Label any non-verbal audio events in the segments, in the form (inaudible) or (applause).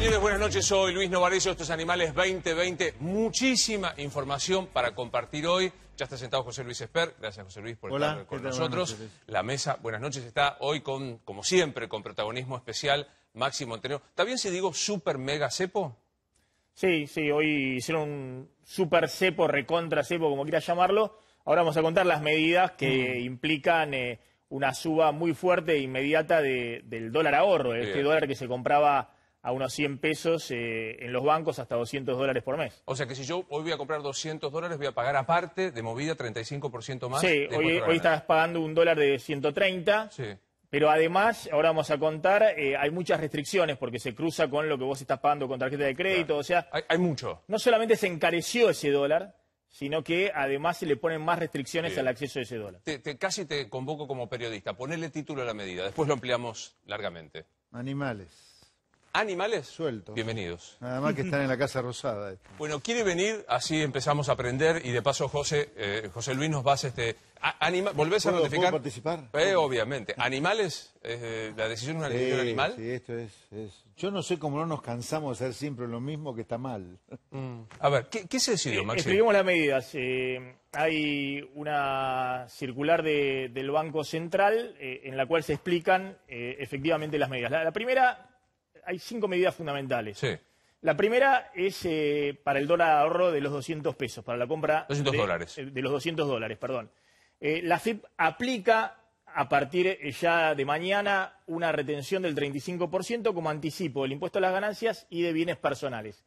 Señores, buenas noches. Soy Luis Novarecio, estos Animales 2020. Muchísima información para compartir hoy. Ya está sentado José Luis Esper. Gracias, José Luis, por estar con nosotros. La mesa, buenas noches, está hoy con, como siempre, con protagonismo especial, máximo Montenegro. ¿Está bien si digo super mega cepo? Sí, sí, hoy hicieron un super cepo, recontra cepo, como quieras llamarlo. Ahora vamos a contar las medidas que mm. implican... Eh, una suba muy fuerte e inmediata del dólar ahorro, eh, este dólar que se compraba a unos 100 pesos eh, en los bancos hasta 200 dólares por mes. O sea que si yo hoy voy a comprar 200 dólares, voy a pagar aparte de movida 35% más. Sí, hoy, estás pagando un dólar de 130. Sí. Pero además, ahora vamos a contar, eh, hay muchas restricciones porque se cruza con lo que vos estás pagando con tarjeta de crédito. O sea, hay, mucho. No solamente se encareció ese dólar, sino que además se le ponen más restricciones al acceso a ese dólar. Te, casi te convoco como periodista. Ponele título a la medida. Después lo ampliamos largamente. Animales animales sueltos. Bienvenidos. Nada más que están en la Casa Rosada. Bueno, quiere venir, así empezamos a aprender y de paso José, eh, José Luis nos vas este a, este. volvés a notificar. participar? Eh, obviamente. Animales, eh, la decisión es una decisión animal. Sí, esto es, Yo no sé cómo no nos cansamos de hacer siempre lo mismo que está mal. Mm. A ver, ¿qué, se decidió, Maxi? Escribimos las medidas. hay una circular del Banco Central en la cual se explican efectivamente las medidas. la primera hay cinco medidas fundamentales. La primera es eh, para el dólar ahorro de los 200 pesos, para la compra de, eh, de, los 200 dólares. Perdón. Eh, la FIP aplica a partir ya de mañana una retención del 35% como anticipo del impuesto a las ganancias y de bienes personales.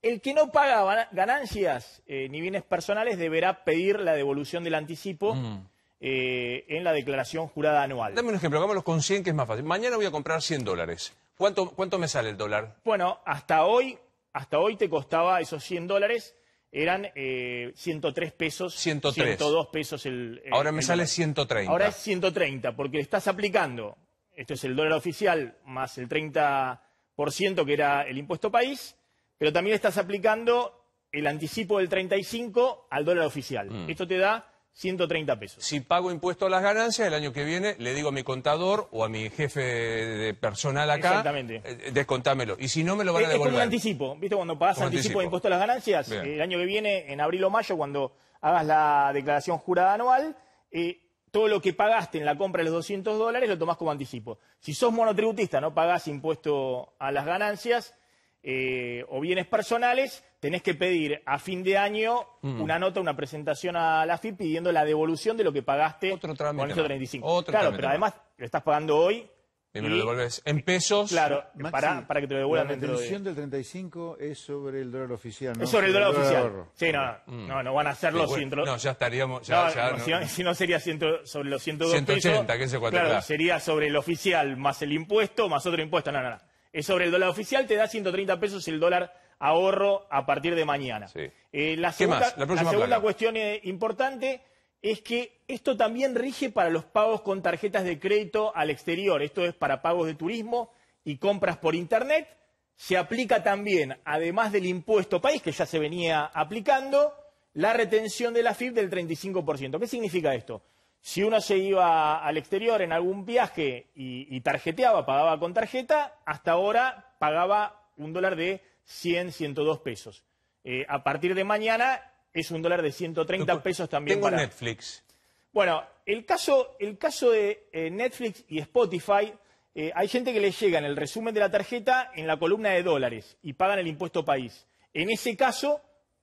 El que no paga ganancias ni bienes personales deberá pedir la devolución del anticipo. Mm. Eh, en la declaración jurada anual. Dame un ejemplo, hagámoslo con 100, que es más fácil. Mañana voy a comprar 100 dólares. ¿Cuánto, cuánto me sale el dólar? Bueno, hasta hoy, hasta hoy te costaba esos 100 dólares, eran 103 eh, pesos, 103. 102 pesos el... Ahora me sale 130. Ahora es 130, porque estás aplicando, esto es el dólar oficial, más el 30% que era el impuesto país, pero también estás aplicando el anticipo del 35 al dólar oficial. Mm. Esto te da 130 pesos. Si pago impuesto a las ganancias, el año que viene le digo a mi contador o a mi jefe de personal acá, eh, descontámelo. Y si no, me lo van a devolver. Es como un anticipo. ¿Viste cuando pagas anticipo, de impuesto a las ganancias? Eh, el año que viene, en abril o mayo, cuando hagas la declaración jurada anual, eh, todo lo que pagaste en la compra de los 200 dólares lo tomás como anticipo. Si sos monotributista, no pagás impuesto a las ganancias, eh, o bienes personales, tenés que pedir a fin de año mm. una nota, una presentación a la FIP pidiendo la devolución de lo que pagaste Otro con el 35. claro, pero además lo estás pagando hoy. me lo devuelves en pesos. Claro, para, para, que te lo devuelvan dentro de... La devolución del 35 es sobre el dólar oficial, ¿no? Es sobre el dólar, oficial. Sí, no, mm. no, no van a hacerlo los bueno, No, ya estaríamos... si, no, sería sobre los 102 180, pesos. que es Claro, sería sobre el oficial más el impuesto más otro impuesto. No, no, no es sobre el dólar oficial, te da 130 pesos el dólar ahorro a partir de mañana. Eh, la segunda, cuestión eh, importante es que esto también rige para los pagos con tarjetas de crédito al exterior. Esto es para pagos de turismo y compras por Internet. Se aplica también, además del impuesto país, que ya se venía aplicando, la retención de la FIP del 35%. ¿Qué significa esto? Si uno se iba al exterior en algún viaje y, tarjeteaba, pagaba con tarjeta, hasta ahora pagaba un dólar de 100, 102 pesos. Eh, a partir de mañana es un dólar de 130 pesos también Tengo Netflix. Bueno, el caso, el caso de eh, Netflix y Spotify, eh, hay gente que le llega en el resumen de la tarjeta en la columna de dólares y pagan el impuesto país. En ese caso,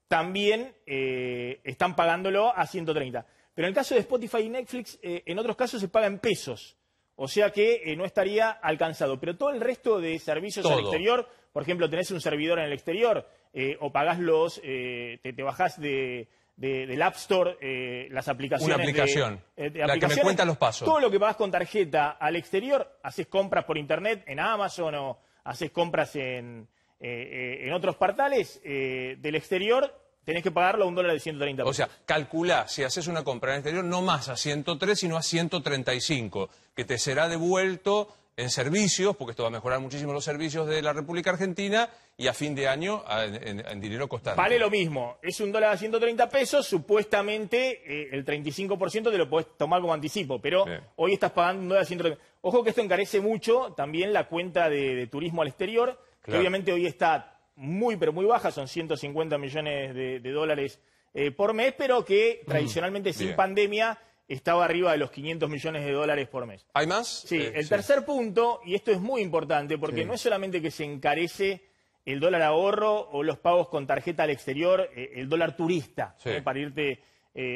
también están pagándolo a 130. Pero en el caso de Spotify y Netflix, eh, en otros casos se paga en pesos. O sea que eh, no estaría alcanzado. Pero todo el resto de servicios al exterior, por ejemplo, tenés un servidor en el exterior eh, o pagás los, te, te bajás de, del App Store, las aplicaciones. Una aplicación. la que me cuenta los pasos. Todo lo que pagás con tarjeta al exterior, haces compras por internet en Amazon o haces compras en, en otros portales del exterior, Tenés que pagarlo a un dólar de 130 pesos. O sea, calcula, si haces una compra en el exterior, no más a 103, sino a 135, que te será devuelto en servicios, porque esto va a mejorar muchísimo los servicios de la República Argentina, y a fin de año en, dinero constante. Vale lo mismo, es un dólar a 130 pesos, supuestamente eh, el 35% te lo podés tomar como anticipo, pero hoy estás pagando un dólar a 130. Ojo que esto encarece mucho también la cuenta de, turismo al exterior, que obviamente hoy está muy, pero muy baja, son 150 millones de, dólares eh, por mes, pero que mm, tradicionalmente sin pandemia estaba arriba de los 500 millones de dólares por mes. ¿Hay más? Sí, eh, el tercer punto, y esto es muy importante, porque no es solamente que se encarece el dólar ahorro o los pagos con tarjeta al exterior, eh, el dólar turista, para irte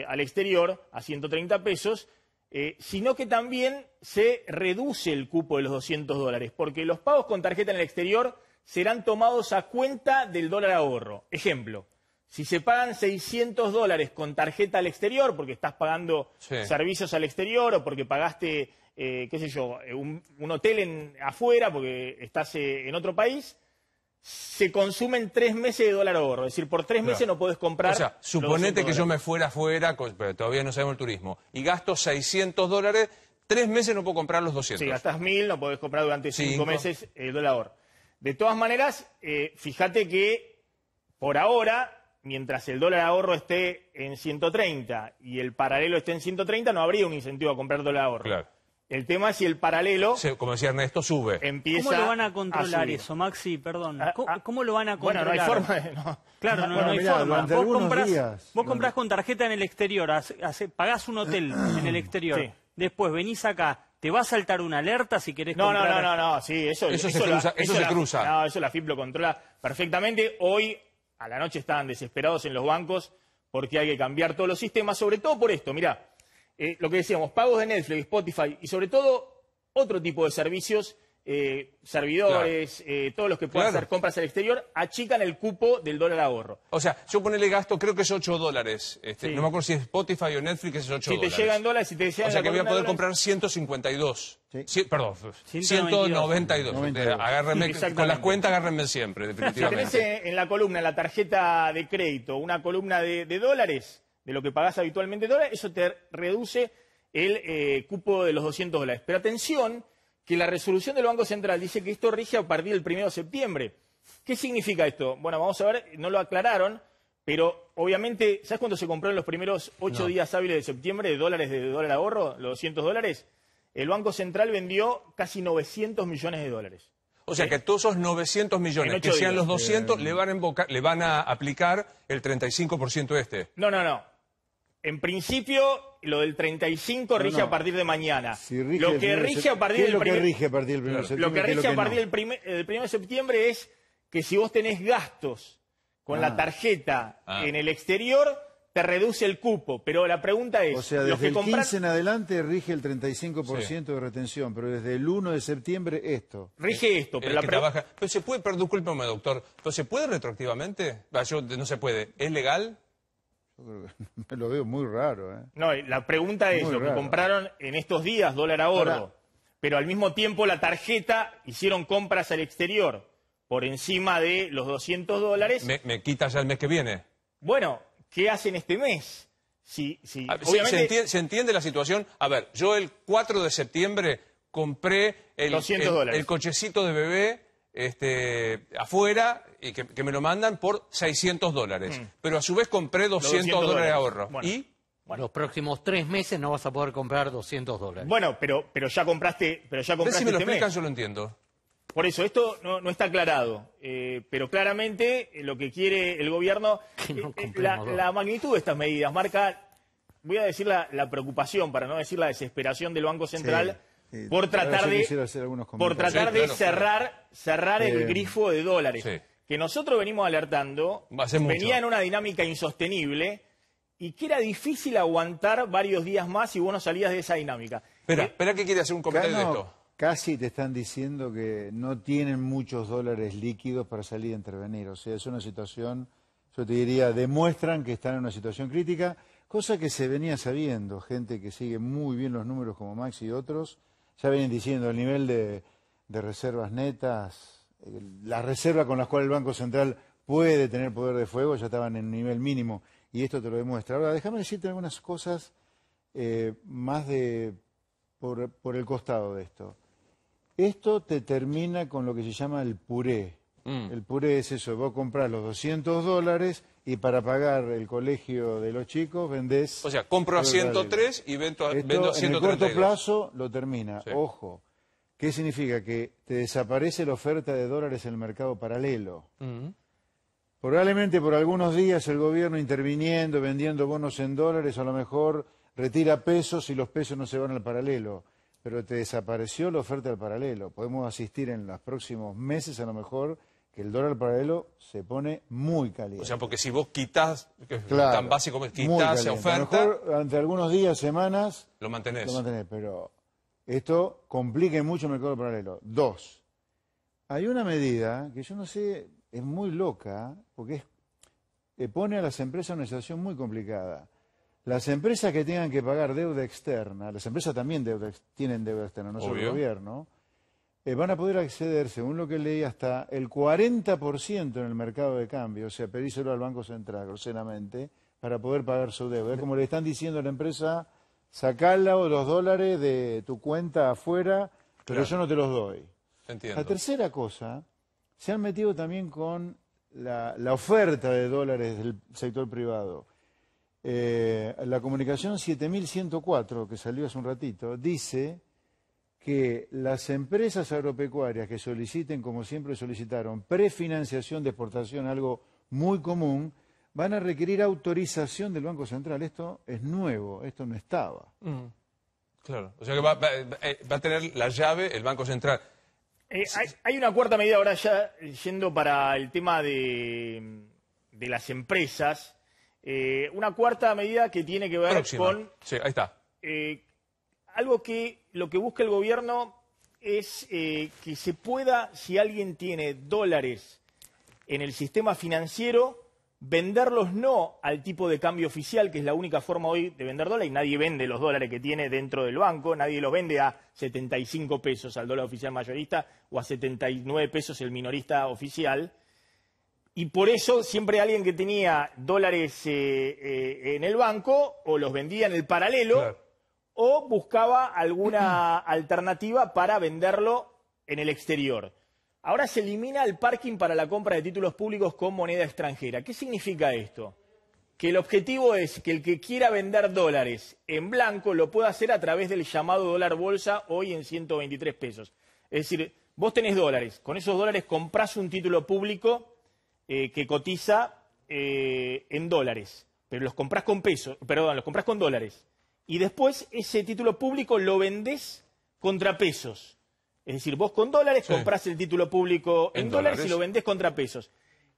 al exterior a 130 pesos, sino que también se reduce el cupo de los 200 dólares, porque los pagos con tarjeta en el exterior serán tomados a cuenta del dólar ahorro. Ejemplo, si se pagan 600 dólares con tarjeta al exterior, porque estás pagando servicios al exterior o porque pagaste, eh, qué sé yo, un, hotel en, afuera porque estás eh, en otro país, se consumen tres meses de dólar ahorro. Es decir, por tres meses no, puedes comprar. O sea, suponete que yo me fuera afuera, pero todavía no sabemos el turismo, y gasto 600 dólares, tres meses no puedo comprar los 200. Si gastas mil, no puedes comprar durante cinco meses el dólar ahorro. De todas maneras, eh, fíjate que por ahora, mientras el dólar ahorro esté en 130 y el paralelo esté en 130, no habría un incentivo a comprar dólar ahorro. Claro. El tema es si el paralelo... como decía Ernesto, sube. Empieza ¿Cómo lo van a controlar eso, Maxi? Perdón. Ah, ah, ¿Cómo, lo van a controlar? Bueno, no hay forma. De, Claro, no, hay forma. Vos comprás, vos con tarjeta en el exterior, pagás un hotel en el exterior, después venís acá, te va a saltar una alerta si querés no, No, no, no, no, sí, eso, se, cruza, eso la, eso la FIP lo controla perfectamente. Hoy a la noche estaban desesperados en los bancos porque hay que cambiar todos los sistemas, sobre todo por esto, mirá, eh, lo que decíamos, pagos de Netflix, Spotify y sobre todo otro tipo de servicios eh, servidores, eh, todos los que puedan hacer compras al exterior, achican el cupo del dólar ahorro. O sea, yo ponele gasto, creo que es 8 dólares. Este, No me acuerdo si es Spotify o Netflix, es 8 dólares. Si te llegan dólares, si te llegan O sea que voy a poder comprar 152. perdón, 192. Eh, agárrenme, con las cuentas agárrenme siempre, definitivamente. Si tenés en la columna, en la tarjeta de crédito, una columna de, dólares, de lo que pagás habitualmente dólares, eso te reduce el eh, cupo de los 200 dólares. Pero atención que la resolución del Banco Central dice que esto rige a partir del 1 de septiembre. ¿Qué significa esto? Bueno, vamos a ver, no lo aclararon, pero obviamente, ¿sabes cuánto se compró en los primeros ocho días hábiles de septiembre de dólares de dólar ahorro, los 200 dólares? El Banco Central vendió casi 900 millones de dólares. O sea eh, que todos esos 900 millones, que sean los 200, eh. le, van a le van a aplicar el 35% este. No, no, no. En principio, lo del 35 rige a partir de mañana. lo que rige a partir del primer... Lo que rige a partir del primer, de septiembre es que si vos tenés gastos con la ah. tarjeta ah. en el exterior, te reduce el cupo. Pero la pregunta es... desde que el compran... en adelante rige el 35% de retención, pero desde el 1 de septiembre esto. Rige esto, pero la pregunta... Pero se puede, perdón, doctor, ¿se puede retroactivamente? Ah, no se puede. ¿Es legal? (laughs) me lo veo muy raro. ¿eh? No, la pregunta es, lo que compraron en estos días, dólar a oro, pero al mismo tiempo la tarjeta hicieron compras al exterior por encima de los 200 dólares. Me, me quitas ya el mes que viene. Bueno, ¿qué hacen este mes? Si, obviamente... se, entiende, la situación. A ver, yo el 4 de septiembre compré el cochecito de bebé este, afuera y que, me lo mandan por 600 dólares. Mm. Pero a su vez compré 200, dólares de ahorro. ¿Y? Los próximos tres meses no vas a poder comprar 200 dólares. Bueno, pero, pero ya compraste. Pero ya compraste si me lo este explican, yo lo entiendo. Por eso, esto no, está aclarado, eh, pero claramente eh, lo que quiere el gobierno, (laughs) eh, la, magnitud de estas medidas marca, voy a decir la, preocupación, para no decir la desesperación del Banco Central. Eh, por tratar de, por tratar de cerrar, cerrar el grifo de dólares. Que nosotros venimos alertando, venía en una dinámica insostenible y que era difícil aguantar varios días más si vos no salías de esa dinámica. Espera, eh, espera que quiere hacer un comentario de esto. Casi te están diciendo que no tienen muchos dólares líquidos para salir a intervenir. O sea, es una situación, yo te diría, demuestran que están en una situación crítica, cosa que se venía sabiendo, gente que sigue muy bien los números como Max y otros, ya vienen diciendo, el nivel de, reservas netas, las reserva con las cuales el Banco Central puede tener poder de fuego, ya estaban en un nivel mínimo y esto te lo demuestra. Ahora, déjame decirte algunas cosas eh, más de, por, el costado de esto. Esto te termina con lo que se llama el puré. Mm. El puré es eso, vos comprar los 200 dólares y para pagar el colegio de los chicos vendés... O sea, compro a 103 y vendo a, En el corto plazo lo termina, ojo. ¿Qué significa? Que te desaparece la oferta de dólares en el mercado paralelo. Mm. Probablemente por algunos días el gobierno interviniendo, vendiendo bonos en dólares, a lo mejor retira pesos y los pesos no se van al paralelo. Pero te desapareció la oferta al paralelo. Podemos asistir en los próximos meses a lo mejor que el dólar paralelo se pone muy caliente. O sea, porque si vos quitas, es tan básico como quitas la oferta... A lo durante algunos días, semanas... Lo mantenés. Lo mantenés, pero esto complique mucho el mercado paralelo. Dos, hay una medida que yo no sé, es muy loca, porque eh, pone a las empresas una situación muy complicada. Las empresas que tengan que pagar deuda externa, las empresas también tienen deuda externa, no solo el gobierno eh, van a poder acceder, según lo que leí, hasta el 40% en el mercado de cambio, o sea, pedíselo al Banco Central, groseramente, para poder pagar su deuda. Es como le están diciendo a la empresa, sacala o los dólares de tu cuenta afuera, pero yo no te los doy. La tercera cosa, se han metido también con la, oferta de dólares del sector privado. Eh, la comunicación 7104, que salió hace un ratito, dice que las empresas agropecuarias que soliciten, como siempre solicitaron, prefinanciación de exportación, algo muy común, van a requerir autorización del Banco Central. Esto es nuevo, esto no estaba. Mm. Claro, o sea que eh, va, a tener la llave el Banco Central. Eh, hay, una cuarta medida ahora ya yendo para el tema de, las empresas. Eh, una cuarta medida que tiene que ver con... Sí, ahí está. algo que lo que busca el gobierno es eh, que se pueda, si alguien tiene dólares en el sistema financiero, venderlos no al tipo de cambio oficial, que es la única forma hoy de vender dólares, y nadie vende los dólares que tiene dentro del banco, nadie los vende a 75 pesos al dólar oficial mayorista o a 79 pesos el minorista oficial. Y por eso siempre alguien que tenía dólares eh, eh, en el banco o los vendía en el paralelo o buscaba alguna alternativa para venderlo en el exterior. Ahora se elimina el parking para la compra de títulos públicos con moneda extranjera. ¿Qué significa esto? Que el objetivo es que el que quiera vender dólares en blanco lo pueda hacer a través del llamado dólar bolsa hoy en 123 pesos. Es decir, vos tenés dólares, con esos dólares comprás un título público eh, que cotiza eh, en dólares, pero los comprás con pesos, perdón, los comprás con dólares y después ese título público lo vendés contra pesos. Es decir, vos con dólares compras comprás el título público en, dólares, y lo vendés contra pesos.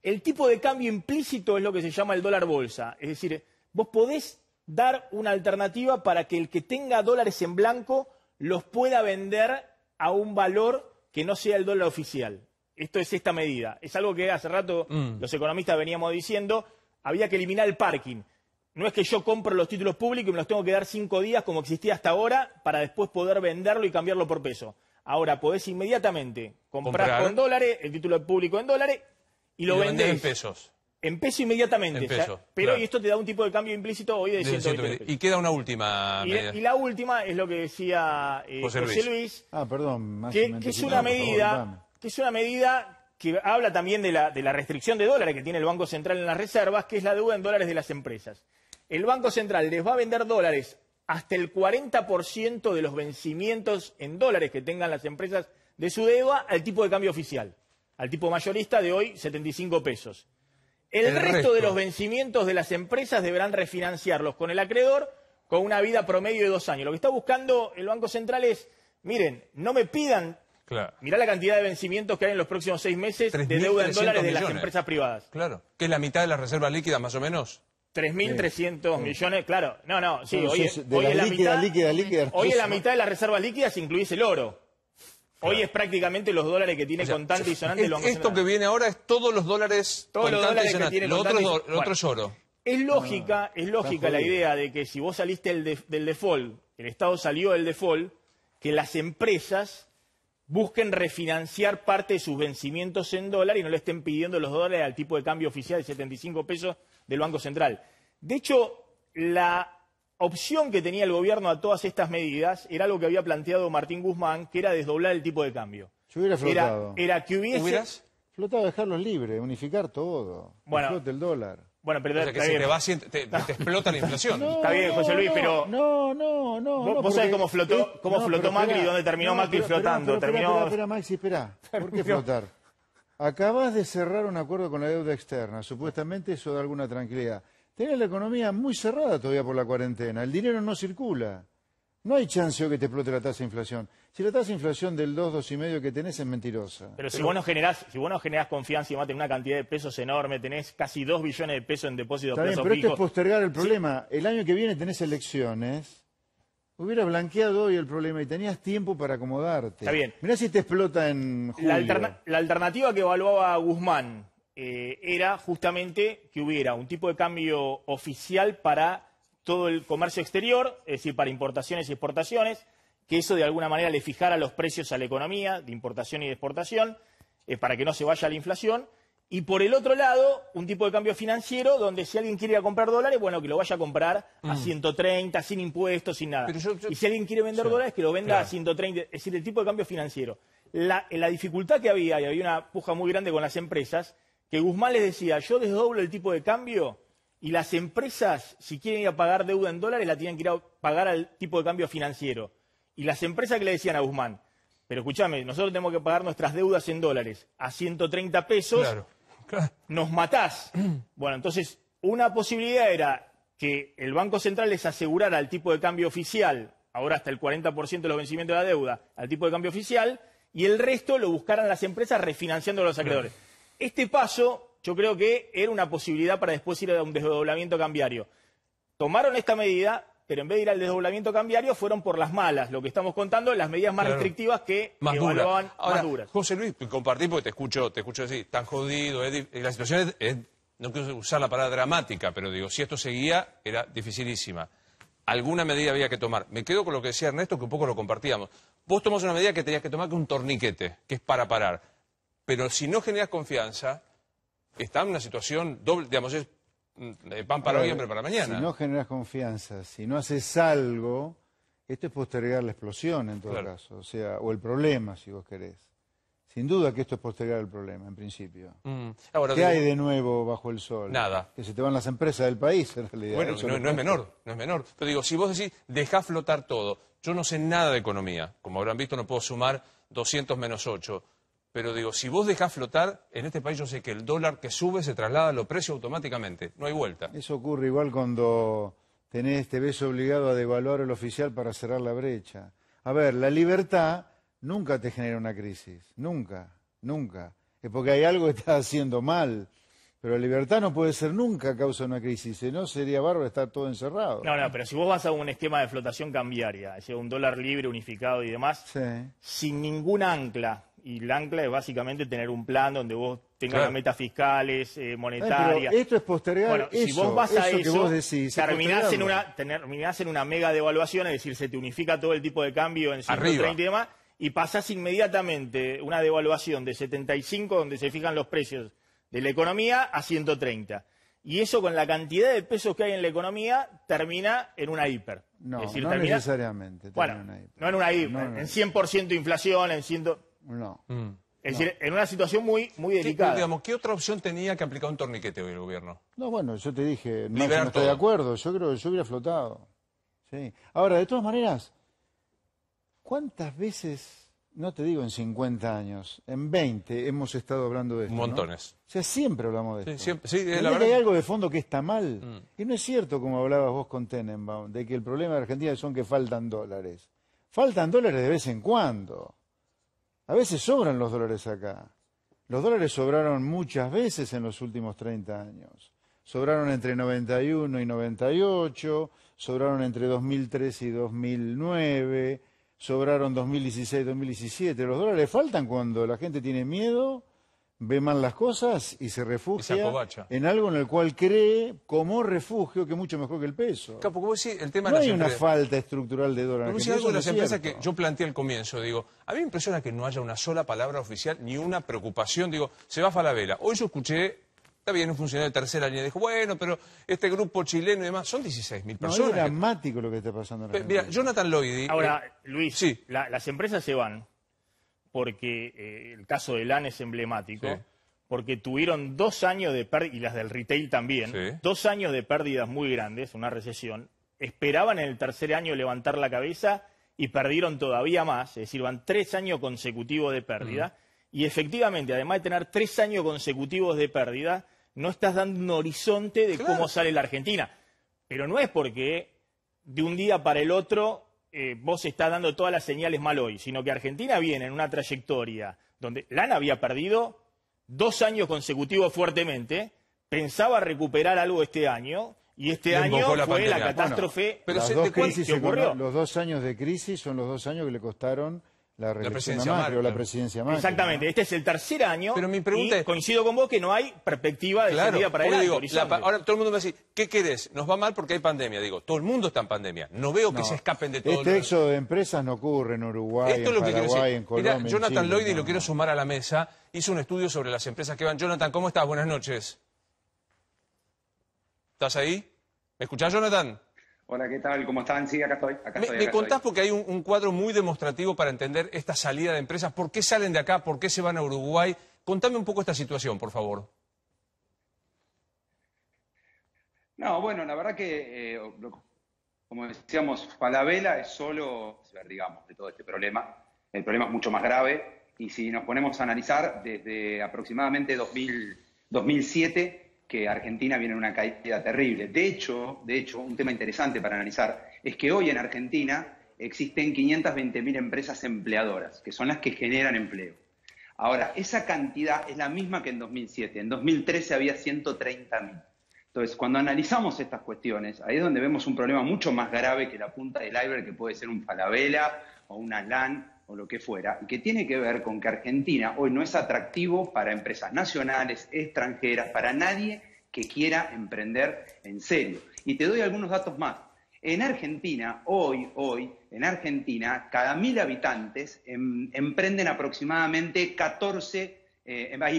El tipo de cambio implícito es lo que se llama el dólar bolsa. Es decir, vos podés dar una alternativa para que el que tenga dólares en blanco los pueda vender a un valor que no sea el dólar oficial. Esto es esta medida. Es algo que hace rato mm. los economistas veníamos diciendo. Había que eliminar el parking. No es que yo compro los títulos públicos y me los tengo que dar cinco días como existía hasta ahora para después poder venderlo y cambiarlo por peso. Ahora podés inmediatamente comprar, con dólares, el título público en dólares y lo, en pesos. En peso inmediatamente. pero y esto te da un tipo de cambio implícito hoy de, 100 pesos. Y queda una última medida. Y, la última es lo que decía eh, José, Luis. Ah, que, es una medida, que habla también de la restricción de dólares que tiene el Banco Central en las reservas, que es la deuda en dólares de las empresas el Banco Central les va a vender dólares hasta el 40% de los vencimientos en dólares que tengan las empresas de su deuda al tipo de cambio oficial, al tipo mayorista de hoy, 75 pesos. El, resto, de los vencimientos de las empresas deberán refinanciarlos con el acreedor con una vida promedio de dos años. Lo que está buscando el Banco Central es, miren, no me pidan, claro. mirá la cantidad de vencimientos que hay en los próximos seis meses de deuda en dólares de las empresas privadas. Claro, que es la mitad de las reservas líquidas más o menos. 3.300 millones, claro. No, no, sí, hoy, es, la mitad, líquida, líquida, hoy la mitad de las reservas líquidas incluís el oro. Hoy es prácticamente los dólares que tiene contante y sonante. Es, lo esto que viene ahora es todos los dólares todos los dólares que tiene lo otro, es oro. Es lógica, ah, es lógica la idea de que si vos saliste del default, el Estado salió del default, que las empresas busquen refinanciar parte de sus vencimientos en dólar y no le estén pidiendo los dólares al tipo de cambio oficial de 75 pesos del Banco Central. De hecho, la opción que tenía el gobierno a todas estas medidas era algo que había planteado Martín Guzmán, que era desdoblar el tipo de cambio. Se hubiera flotado. Era, que hubiese... ¿Hubieras? Flotado dejarlos libres, unificar todo. Bueno. Que flote el dólar. Bueno, pero o sea, que se te, te, explota la inflación. está bien, José Luis, pero... No, no, no. ¿Vos, no, vos sabés cómo flotó, Macri y dónde terminó Macri flotando? terminó... Maxi, ¿Por qué flotar? acabas de cerrar un acuerdo con la deuda externa, supuestamente eso da alguna tranquilidad. Tenés la economía muy cerrada todavía por la cuarentena, el dinero no circula. No hay chance de que te explote la tasa de inflación. Si la tasa de inflación del 2, medio que tenés es mentirosa. Pero, si, Vos no generás, si vos no confianza y más una cantidad de pesos enorme, tenés casi 2 billones de pesos en depósitos pero esto es postergar el problema. El año que viene tenés elecciones Hubiera blanqueado hoy el problema y tenías tiempo para acomodarte. Está bien. Mirá si te explota en La, alternativa que evaluaba Guzmán eh, era justamente que hubiera un tipo de cambio oficial para todo el comercio exterior, es decir, para importaciones y exportaciones, que eso de alguna manera le fijara los precios a la economía de importación y de exportación, eh, para que no se vaya la inflación, y por el otro lado, un tipo de cambio financiero donde si alguien quiere ir a comprar dólares, bueno, que lo vaya a comprar a 130, mm. sin impuestos, sin nada. Y si alguien quiere vender dólares, que lo venda a 130. Es decir, el tipo de cambio financiero. La, dificultad que había, y había una puja muy grande con las empresas, que Guzmán les decía, yo desdoblo el tipo de cambio y las empresas, si quieren ir a pagar deuda en dólares, la tienen que ir a pagar al tipo de cambio financiero. Y las empresas que le decían a Guzmán, pero escúchame, nosotros tenemos que pagar nuestras deudas en dólares a 130 pesos nos matás. (clears throat) Bueno, entonces, una posibilidad era que el Banco Central les asegurara el tipo de cambio oficial, ahora hasta el 40% de los vencimientos de la deuda, al tipo de cambio oficial, y el resto lo buscaran las empresas refinanciando a los acreedores. Este paso, yo creo que era una posibilidad para después ir a un desdoblamiento cambiario. Tomaron esta medida, pero en vez de ir al desdoblamiento cambiario, fueron por las malas, lo que estamos contando, las medidas más restrictivas que más evaluaban más duras. José Luis, compartí porque te escucho, te escucho así. tan jodido, la situación es, no quiero usar la palabra dramática, pero digo, si esto seguía, era dificilísima. Alguna medida había que tomar. Me quedo con lo que decía Ernesto, que un poco lo compartíamos. Vos tomás una medida que tenías que tomar que un torniquete, que es para parar. Pero si no generas confianza, está en una situación doble, digamos, es pan para hoy, hambre para mañana. Si no generas confianza, si no haces algo, esto es postergar la explosión en todo caso, o sea, o el problema, si vos querés. Sin duda que esto es postergar el problema, en principio. Mm. ¿Qué hay de nuevo bajo el sol? Nada. Que se te van las empresas del país, en realidad. Bueno, no, es menor, no es menor. Pero digo, si vos decís, dejá flotar todo, yo no sé nada de economía. Como habrán visto, no puedo sumar 200 menos 8. Pero digo, si vos dejás flotar, en este país yo sé que el dólar que sube se traslada a los precios automáticamente, no hay vuelta. Eso ocurre igual cuando tenés, te este ves obligado a devaluar el oficial para cerrar la brecha. A ver, la libertad nunca te genera una crisis, nunca, nunca. Es porque hay algo que estás haciendo mal. Pero la libertad no puede ser nunca causa de una crisis, si no sería bárbaro estar todo encerrado. No, no, pero si vos vas a un esquema de flotación cambiaria, un dólar libre, unificado y demás, sin ningún ancla y el ancla es básicamente tener un plan donde vos tengas metas fiscales, eh, monetarias. esto es posterior Bueno, si vos vas a eso, terminás, en una, en una mega devaluación, es decir, se te unifica todo el tipo de cambio en 130 y demás, y pasás inmediatamente una devaluación de 75, donde se fijan los precios de la economía, a 130. Y eso con la cantidad de pesos que hay en la economía termina en una hiper. No, no necesariamente. Bueno, una hiper. no en una hiper, en 100% inflación, en 100... No. Mm. Es decir, en una situación muy, muy delicada. ¿Qué, otra opción tenía que aplicar un torniquete hoy el gobierno? No, bueno, yo te dije, no, estoy de acuerdo. Yo creo que yo hubiera flotado. Sí. Ahora, de todas maneras, ¿cuántas veces, no te digo en 50 años, en 20 hemos estado hablando de esto? Montones. O sea, siempre hablamos de esto. Siempre, sí, Hay algo de fondo que está mal. Mm. Y no es cierto, como hablabas vos con Tenenbaum, de que el problema de Argentina son que faltan dólares. Faltan dólares de vez en cuando. A veces sobran los dólares acá. Los dólares sobraron muchas veces en los últimos 30 años. Sobraron entre 91 y 98, sobraron entre 2003 y 2009, sobraron 2016 y 2017. Los dólares faltan cuando la gente tiene miedo ve mal las cosas y se refugia en algo en el cual cree como refugio que mucho mejor que el peso. no hay una falta estructural de dólar. empresas que yo planteé al comienzo, digo, a mí me impresiona que no haya una sola palabra oficial ni una preocupación, digo, se va a Falabella. Hoy yo escuché Está bien, un funcionario de tercera línea dijo, bueno, pero este grupo chileno y demás, son 16.000 personas. No, es dramático lo que está pasando Mira, Jonathan Lloyd, Ahora, eh, Luis, las empresas se van, porque eh, el caso de LAN es emblemático, porque tuvieron dos años de pérdidas, y las del retail también, dos años de pérdidas muy grandes, una recesión, esperaban en el tercer año levantar la cabeza y perdieron todavía más, es decir, van tres años consecutivos de pérdida, y efectivamente, además de tener tres años consecutivos de pérdida, no estás dando un horizonte de cómo sale la Argentina. Pero no es porque de un día para el otro eh, vos estás dando todas las señales mal hoy, sino que Argentina viene en una trayectoria donde Lana había perdido dos años consecutivos fuertemente, pensaba recuperar algo este año, y este año fue la catástrofe pero crisis, ocurrió? Los dos años de crisis son los dos años que le costaron la, presidencia Macri, la presidencia Exactamente, este es el tercer año. Pero mi pregunta coincido con vos que no hay perspectiva de salida para él. ahora todo el mundo me dice, ¿qué querés? Nos va mal porque hay pandemia. Digo, todo el mundo está en pandemia. No veo que se escapen de todo. Este el... de empresas no ocurre en Uruguay, Esto es lo que quiero decir. en Jonathan Lloyd, y lo quiero sumar a la mesa, hizo un estudio sobre las empresas que van. Jonathan, ¿cómo estás? Buenas noches. ¿Estás ahí? ¿Me escuchás, Jonathan? Hola, ¿qué tal? ¿Cómo están? Sí, acá estoy. me, contás porque hay un, cuadro muy demostrativo para entender esta salida de empresas. ¿Por qué salen de acá? ¿Por qué se van a Uruguay? Contame un poco esta situación, por favor. No, bueno, la verdad que, eh, como decíamos, Falabella es solo, digamos, de todo este problema. El problema es mucho más grave y si nos ponemos a analizar, desde aproximadamente 2007 que Argentina viene en una caída terrible. De hecho, de hecho, un tema interesante para analizar es que hoy en Argentina existen 520.000 empresas empleadoras, que son las que generan empleo. Ahora, esa cantidad es la misma que en 2007. En 2013 había 130.000. Entonces, cuando analizamos estas cuestiones, ahí es donde vemos un problema mucho más grave que la punta del iceberg, que puede ser un Falabella o una LAN lo que fuera, y que tiene que ver con que Argentina hoy no es atractivo para empresas nacionales, extranjeras, para nadie que quiera emprender en serio. Y te doy algunos datos más. En Argentina, hoy, hoy, en Argentina, cada mil habitantes em, emprenden aproximadamente 14,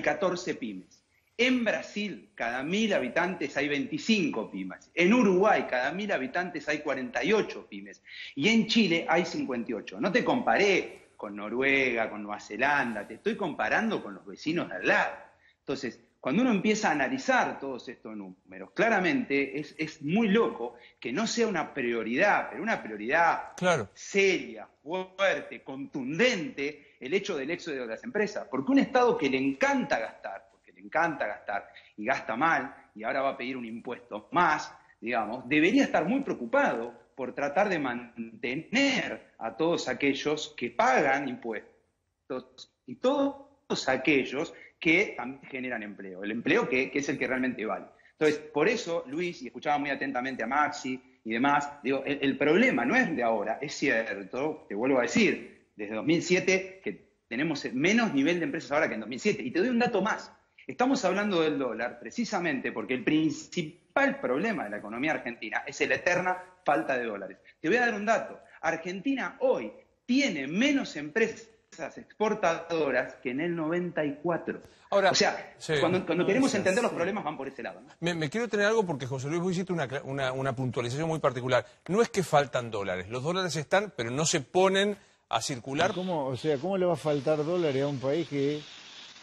14 eh, pymes. En Brasil, cada mil habitantes hay 25 pymes. En Uruguay, cada mil habitantes hay 48 pymes. Y en Chile hay 58. No te comparé con Noruega, con Nueva Zelanda, te estoy comparando con los vecinos de al lado. Entonces, cuando uno empieza a analizar todos estos números, claramente es, es muy loco que no sea una prioridad, pero una prioridad claro. seria, fuerte, contundente, el hecho del éxodo de las empresas. Porque un Estado que le encanta gastar, porque le encanta gastar y gasta mal, y ahora va a pedir un impuesto más, digamos, debería estar muy preocupado por tratar de mantener a todos aquellos que pagan impuestos y todos aquellos que también generan empleo, el empleo que, es el que realmente vale. Entonces, por eso, Luis, y escuchaba muy atentamente a Maxi y demás, digo, el, el problema no es de ahora, es cierto, te vuelvo a decir, desde 2007 que tenemos menos nivel de empresas ahora que en 2007. Y te doy un dato más, Estamos hablando del dólar precisamente porque el principal problema de la economía argentina es la eterna falta de dólares. Te voy a dar un dato. Argentina hoy tiene menos empresas exportadoras que en el 94. Ahora, o sea, cuando, queremos entender los problemas van por ese lado. Me, quiero tener algo porque José Luis, vos hiciste una, una, puntualización muy particular. No es que faltan dólares, los dólares están, pero no se ponen a circular. Cómo, o sea, ¿cómo le va a faltar dólares a un país que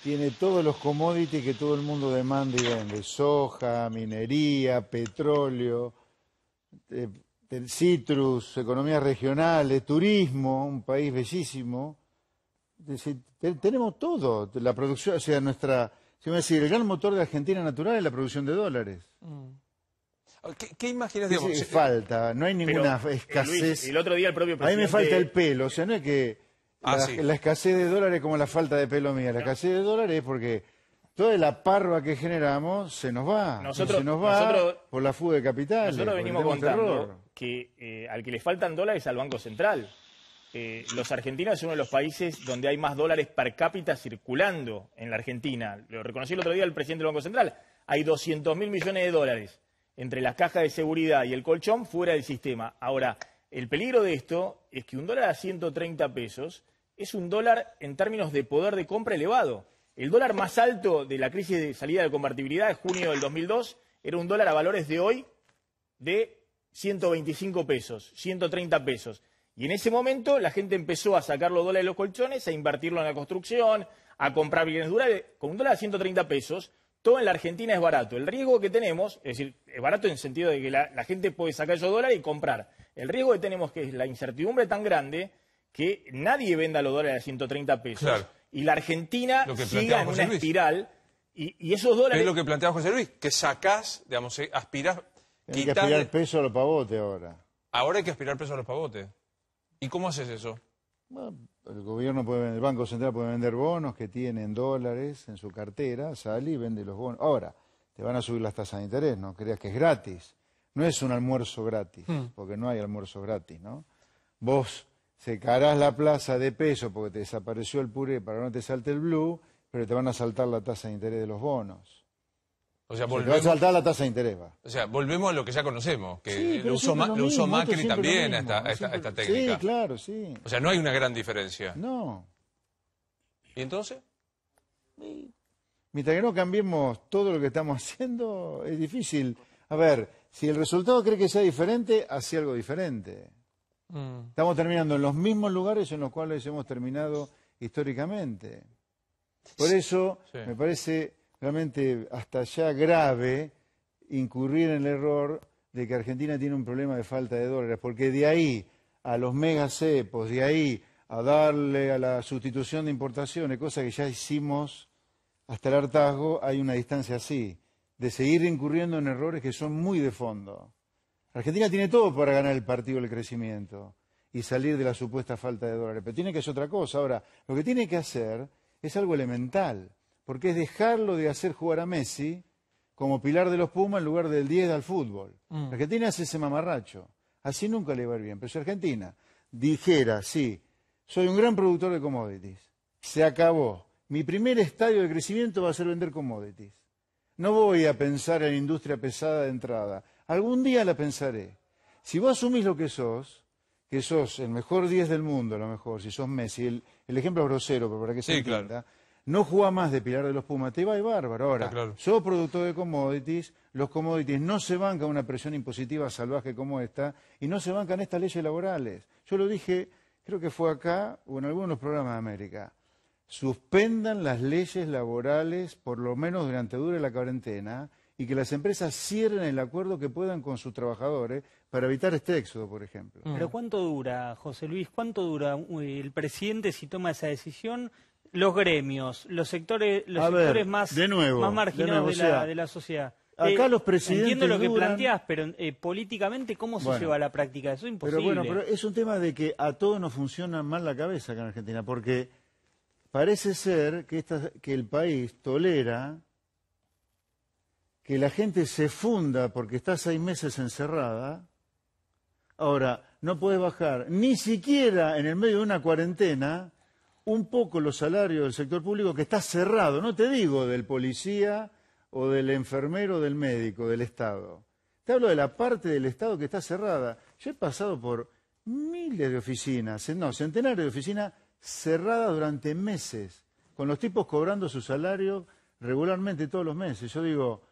tiene todos los commodities que todo el mundo demanda y vende? Soja, minería, petróleo... Eh, citrus, economías regionales, turismo, un país bellísimo. tenemos todo, la producción, o sea, nuestra, si decir, el gran motor de Argentina natural es la producción de dólares. Mm. ¿Qué, ¿Qué, imaginas? de falta, no hay ninguna eh, escasez. el otro día el propio presidente... A mí me falta el pelo, o sea, no es que ah, la, escasez de dólares es como la falta de pelo mía, la escasez de dólares es porque toda la parva que generamos se nos va, nosotros, se nos va por la fuga de capital. Nosotros venimos contando, que eh, al que le faltan dólares al Banco Central. Eh, los argentinos son uno de los países donde hay más dólares per cápita circulando en la Argentina. Lo reconoció el otro día el presidente del Banco Central. Hay 200.000 millones de dólares entre las cajas de seguridad y el colchón fuera del sistema. Ahora, el peligro de esto es que un dólar a 130 pesos es un dólar en términos de poder de compra elevado. El dólar más alto de la crisis de salida de convertibilidad de junio del 2002 era un dólar a valores de hoy de 125 pesos, 130 pesos. Y en ese momento la gente empezó a sacar los dólares de los colchones, a invertirlo en la construcción, a comprar bienes durables. Con un dólar a 130 pesos, todo en la Argentina es barato. El riesgo que tenemos, es decir, es barato en el sentido de que la, gente puede sacar esos dólares y comprar. El riesgo que tenemos que es la incertidumbre tan grande que nadie venda los dólares a 130 pesos. Y la Argentina sigue en una espiral. Y, esos dólares... Es lo que planteaba José Luis, que sacás, digamos, eh, aspirás hay que aspirar peso a los pavotes ahora. Ahora hay que aspirar peso a los pavotes. ¿Y cómo haces eso? el gobierno puede, el Banco Central puede vender bonos que tienen dólares en su cartera, sale y vende los bonos. Ahora, te van a subir las tasas de interés, no creas que es gratis. No es un almuerzo gratis, hmm. porque no hay almuerzo gratis, ¿no? Vos secarás la plaza de peso porque te desapareció el puré para no te salte el blue, pero te van a saltar la tasa de interés de los bonos. O sea, volvemos, a saltar la tasa de interés. O sea, volvemos a lo que ya conocemos, que lo, usó, Macri también esta, técnica. Sí, claro, sí. O sea, no hay una gran diferencia. No. ¿Y entonces? Mientras que no cambiemos todo lo que estamos haciendo, es difícil. A ver, si el resultado cree que sea diferente, hace algo diferente. Mm. Estamos terminando en los mismos lugares en los cuales hemos terminado históricamente. Por eso, me parece realmente hasta ya grave incurrir en el error de que Argentina tiene un problema de falta de dólares, porque de ahí a los megacepos, de ahí a darle a la sustitución de importaciones, cosa que ya hicimos hasta el hartazgo, hay una distancia así, de seguir incurriendo en errores que son muy de fondo. Argentina tiene todo para ganar el partido del crecimiento y salir de la supuesta falta de dólares, pero tiene que hacer otra cosa. Ahora, lo que tiene que hacer es algo elemental porque es dejarlo de hacer jugar a Messi como pilar de los Pumas en lugar del 10 al fútbol. Mm. Argentina hace ese mamarracho, así nunca le va a ir bien. Pero si Argentina dijera, sí, soy un gran productor de commodities, se acabó. Mi primer estadio de crecimiento va a ser vender commodities. No voy a pensar en industria pesada de entrada. Algún día la pensaré. Si vos asumís lo que sos, que sos el mejor 10 del mundo, a lo mejor, si sos Messi, el, ejemplo es grosero, pero para que se entienda, claro no juega más de Pilar de los Pumas, te va y bárbaro. Ahora, claro. productor de commodities, los commodities no se bancan una presión impositiva salvaje como esta y no se bancan estas leyes laborales. Yo lo dije, creo que fue acá o en algunos programas de América. Suspendan las leyes laborales, por lo menos durante dure la cuarentena, y que las empresas cierren el acuerdo que puedan con sus trabajadores para evitar este éxodo, por ejemplo. Pero ¿cuánto dura, José Luis? ¿Cuánto dura eh, el presidente si toma esa decisión? los gremios, los sectores, los sectores más, marginados de, la, sociedad. Acá eh, los presidentes. Entiendo lo que planteás, pero eh, políticamente, ¿cómo se lleva a la práctica? Eso es imposible. Pero bueno, pero es un tema de que a todos nos funciona mal la cabeza acá en Argentina, porque parece ser que, esta, que el país tolera que la gente se funda porque está seis meses encerrada. Ahora, no puedes bajar ni siquiera en el medio de una cuarentena un poco los salarios del sector público que está cerrado, no te digo del policía o del enfermero o del médico, del Estado. Te hablo de la parte del Estado que está cerrada. Yo he pasado por miles de oficinas, no, centenares de oficinas cerradas durante meses, con los tipos cobrando su salario regularmente todos los meses. Yo digo,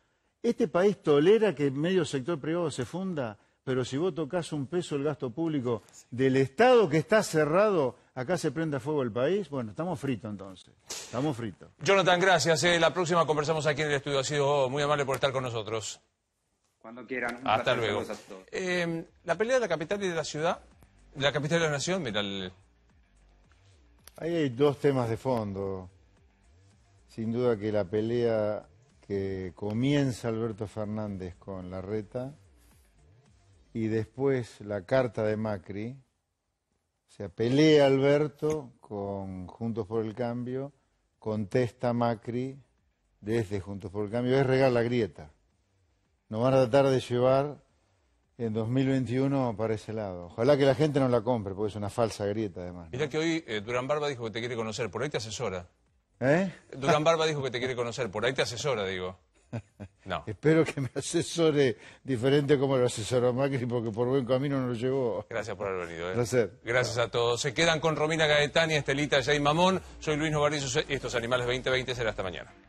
este país tolera que medio sector privado se funda, pero si vos tocas un peso el gasto público del Estado que está cerrado, acá se prende a fuego el país, bueno, estamos fritos entonces, estamos fritos. Jonathan, gracias. Eh. La próxima conversamos aquí en el estudio. Ha sido muy amable por estar con nosotros. Cuando quieran. Hasta luego. Em, la pelea de la capital y de la ciudad, la capital de la nación, mira el... Ahí hay dos temas de fondo. Sin duda que la pelea que comienza Alberto Fernández con la reta y después la carta de Macri, o sea, pelea Alberto con Juntos por el Cambio, contesta Macri desde Juntos por el Cambio, es regar la grieta. Nos van a tratar de llevar en 2021 para ese lado. Ojalá que la gente no la compre, porque es una falsa grieta además. Mira que hoy eh, Durán Barba dijo que te quiere conocer, por ahí te asesora. ¿Eh? Durán Barba dijo que te quiere conocer, por ahí te asesora, digo. No. (laughs) Espero que me asesore diferente como lo asesoró Macri, porque por buen camino no lo llevó. Gracias por haber venido. ¿eh? Gracias a todos. Se quedan con Romina Gaetani, Estelita, Jay Mamón. Soy Luis Y Estos Animales 2020 será hasta mañana.